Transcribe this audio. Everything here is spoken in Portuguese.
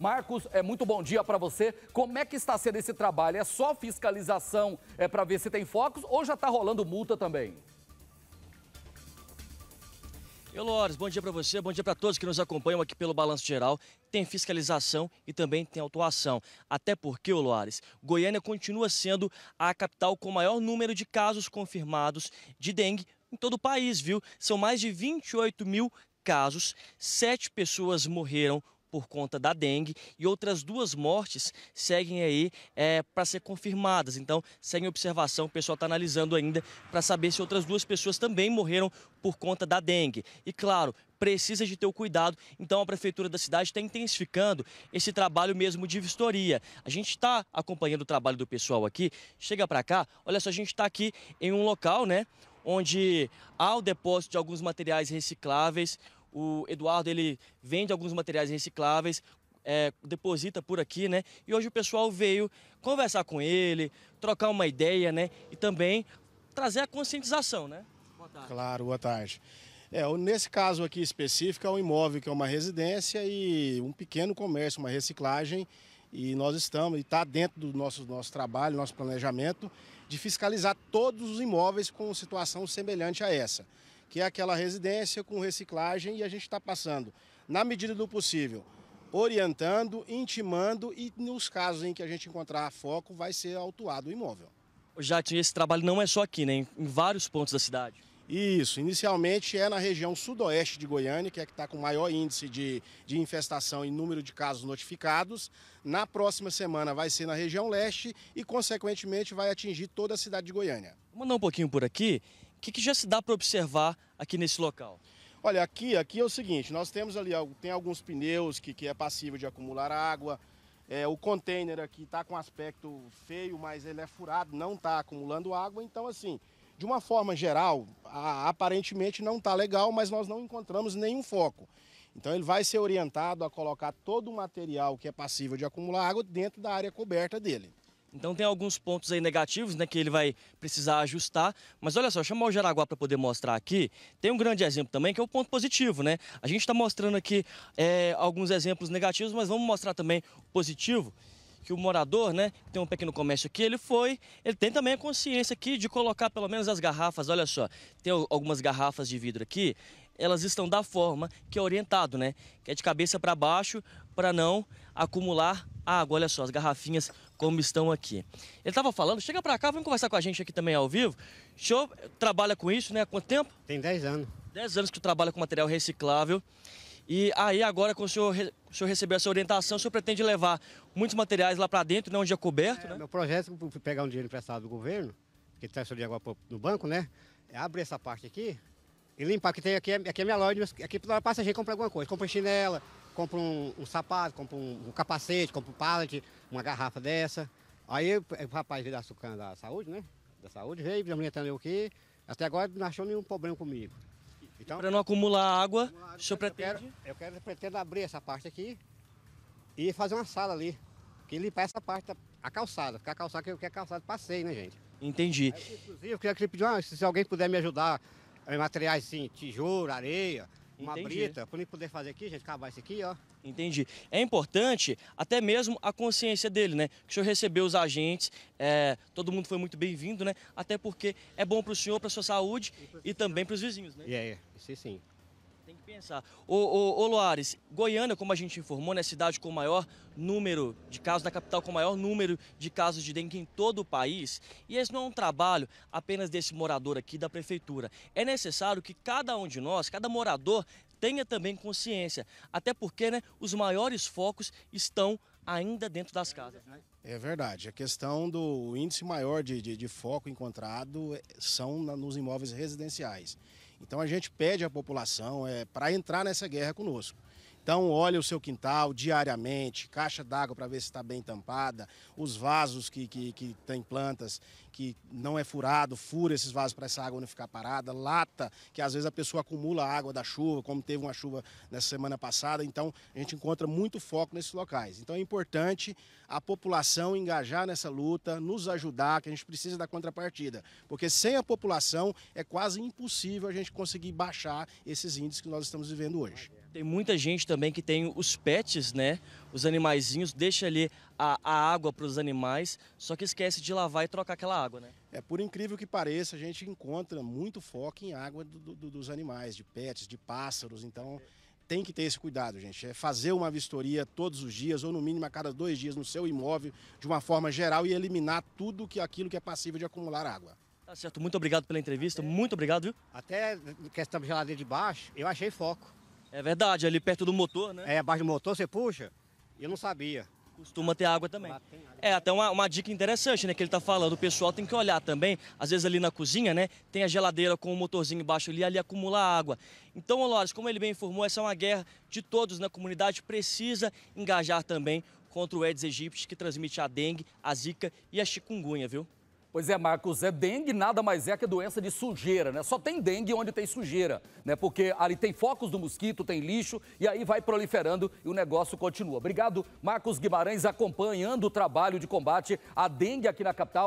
Marcos, é muito bom dia para você. Como é que está sendo esse trabalho? É só fiscalização é, para ver se tem focos ou já está rolando multa também? Elores, bom dia para você, bom dia para todos que nos acompanham aqui pelo Balanço Geral. Tem fiscalização e também tem autuação. Até porque, Loares, Goiânia continua sendo a capital com o maior número de casos confirmados de dengue em todo o país, viu? São mais de 28 mil casos, sete pessoas morreram por conta da dengue e outras duas mortes seguem aí é, para ser confirmadas. Então, seguem observação, o pessoal está analisando ainda para saber se outras duas pessoas também morreram por conta da dengue. E claro, precisa de ter o cuidado. Então a prefeitura da cidade está intensificando esse trabalho mesmo de vistoria. A gente está acompanhando o trabalho do pessoal aqui. Chega para cá, olha só, a gente está aqui em um local, né, onde há o depósito de alguns materiais recicláveis. O Eduardo ele vende alguns materiais recicláveis, é, deposita por aqui, né? E hoje o pessoal veio conversar com ele, trocar uma ideia, né? E também trazer a conscientização, né? Boa tarde. Claro, boa tarde. É, nesse caso aqui específico, é um imóvel que é uma residência e um pequeno comércio, uma reciclagem. E nós estamos, e está dentro do nosso, nosso trabalho, nosso planejamento, de fiscalizar todos os imóveis com situação semelhante a essa que é aquela residência com reciclagem e a gente está passando, na medida do possível, orientando, intimando e nos casos em que a gente encontrar foco, vai ser autuado o imóvel. Já tinha esse trabalho não é só aqui, né? Em vários pontos da cidade. Isso, inicialmente é na região sudoeste de Goiânia, que é que está com maior índice de, de infestação e número de casos notificados. Na próxima semana vai ser na região leste e, consequentemente, vai atingir toda a cidade de Goiânia. Vou mandar um pouquinho por aqui o que, que já se dá para observar aqui nesse local? Olha, aqui, aqui é o seguinte, nós temos ali tem alguns pneus que, que é passível de acumular água, é, o container aqui está com aspecto feio, mas ele é furado, não está acumulando água, então assim, de uma forma geral, a, aparentemente não está legal, mas nós não encontramos nenhum foco. Então ele vai ser orientado a colocar todo o material que é passível de acumular água dentro da área coberta dele. Então tem alguns pontos aí negativos, né, que ele vai precisar ajustar. Mas olha só, chamar o Jaraguá para poder mostrar aqui. Tem um grande exemplo também, que é o ponto positivo, né? A gente está mostrando aqui é, alguns exemplos negativos, mas vamos mostrar também o positivo. Que o morador, né, que tem um pequeno comércio aqui, ele foi, ele tem também a consciência aqui de colocar pelo menos as garrafas, olha só, tem algumas garrafas de vidro aqui, elas estão da forma que é orientado, né, que é de cabeça para baixo, para não acumular água, olha só, as garrafinhas como estão aqui. Ele estava falando, chega para cá, vamos conversar com a gente aqui também ao vivo. O senhor eh, trabalha com isso, né? Há quanto tempo? Tem 10 anos. 10 anos que trabalha com material reciclável. E aí agora, com o senhor, o senhor receber essa orientação, o senhor pretende levar muitos materiais lá para dentro, né, onde é coberto, é, né? Meu projeto é pegar um dinheiro emprestado do governo, que está esse de agora no banco, né? É abrir essa parte aqui e limpar, que tem aqui, aqui é minha loja, aqui toda é hora é passa a gente compra alguma coisa. Compra chinela, compro um, um sapato, compra um, um, capacete, compra um pallet, uma garrafa dessa. Aí é, o rapaz veio da da saúde, né? Da saúde, veio me entendeu o aqui. Até agora não achou nenhum problema comigo. Então, para não acumular água, o senhor pretende? Eu quero, eu quero pretendo abrir essa parte aqui e fazer uma sala ali. Que limpar essa parte, a calçada, ficar calçada, que eu quero calçada passeio, né, gente? Entendi. Aí, inclusive, eu queria pedir, ah, se alguém puder me ajudar, em materiais assim, tijolo, areia, uma Entendi. brita, para mim poder fazer aqui, gente, acabar isso aqui, ó. Entendi. É importante até mesmo a consciência dele, né? Que o senhor recebeu os agentes, é, todo mundo foi muito bem-vindo, né? Até porque é bom para o senhor, para sua saúde e, e também para os vizinhos, né? É, yeah, isso sim pensar. o Loares, Goiânia, como a gente informou, é né, a cidade com o maior número de casos, da capital com o maior número de casos de dengue em todo o país. E esse não é um trabalho apenas desse morador aqui da prefeitura. É necessário que cada um de nós, cada morador, tenha também consciência. Até porque né, os maiores focos estão ainda dentro das casas. Né? É verdade. A questão do índice maior de, de, de foco encontrado é, são na, nos imóveis residenciais. Então a gente pede à população é, para entrar nessa guerra conosco. Então, olha o seu quintal diariamente, caixa d'água para ver se está bem tampada, os vasos que, que, que tem plantas que não é furado, fura esses vasos para essa água não ficar parada, lata, que às vezes a pessoa acumula água da chuva, como teve uma chuva nessa semana passada, então a gente encontra muito foco nesses locais. Então é importante a população engajar nessa luta, nos ajudar, que a gente precisa da contrapartida, porque sem a população é quase impossível a gente conseguir baixar esses índices que nós estamos vivendo hoje. Tem muita gente também que tem os pets, né? Os animaizinhos, deixa ali a, a água para os animais, só que esquece de lavar e trocar aquela água, né? É, por incrível que pareça, a gente encontra muito foco em água do, do, dos animais, de pets, de pássaros, então tem que ter esse cuidado, gente. É fazer uma vistoria todos os dias, ou no mínimo a cada dois dias, no seu imóvel, de uma forma geral e eliminar tudo que aquilo que é passível de acumular água. Tá certo, muito obrigado pela entrevista, Até... muito obrigado, viu? Até questão de geladeira de baixo, eu achei foco. É verdade, ali perto do motor, né? É, abaixo do motor você puxa, eu não sabia. Costuma ter água também. É, até uma, uma dica interessante, né, que ele está falando. O pessoal tem que olhar também, às vezes ali na cozinha, né, tem a geladeira com o motorzinho embaixo ali, ali acumula água. Então, Olores, como ele bem informou, essa é uma guerra de todos na né? comunidade, precisa engajar também contra o Aedes aegypti, que transmite a dengue, a zika e a chikungunya, viu? Pois é, Marcos, é dengue nada mais é que a doença de sujeira, né? Só tem dengue onde tem sujeira, né? Porque ali tem focos do mosquito, tem lixo e aí vai proliferando e o negócio continua. Obrigado, Marcos Guimarães, acompanhando o trabalho de combate à dengue aqui na capital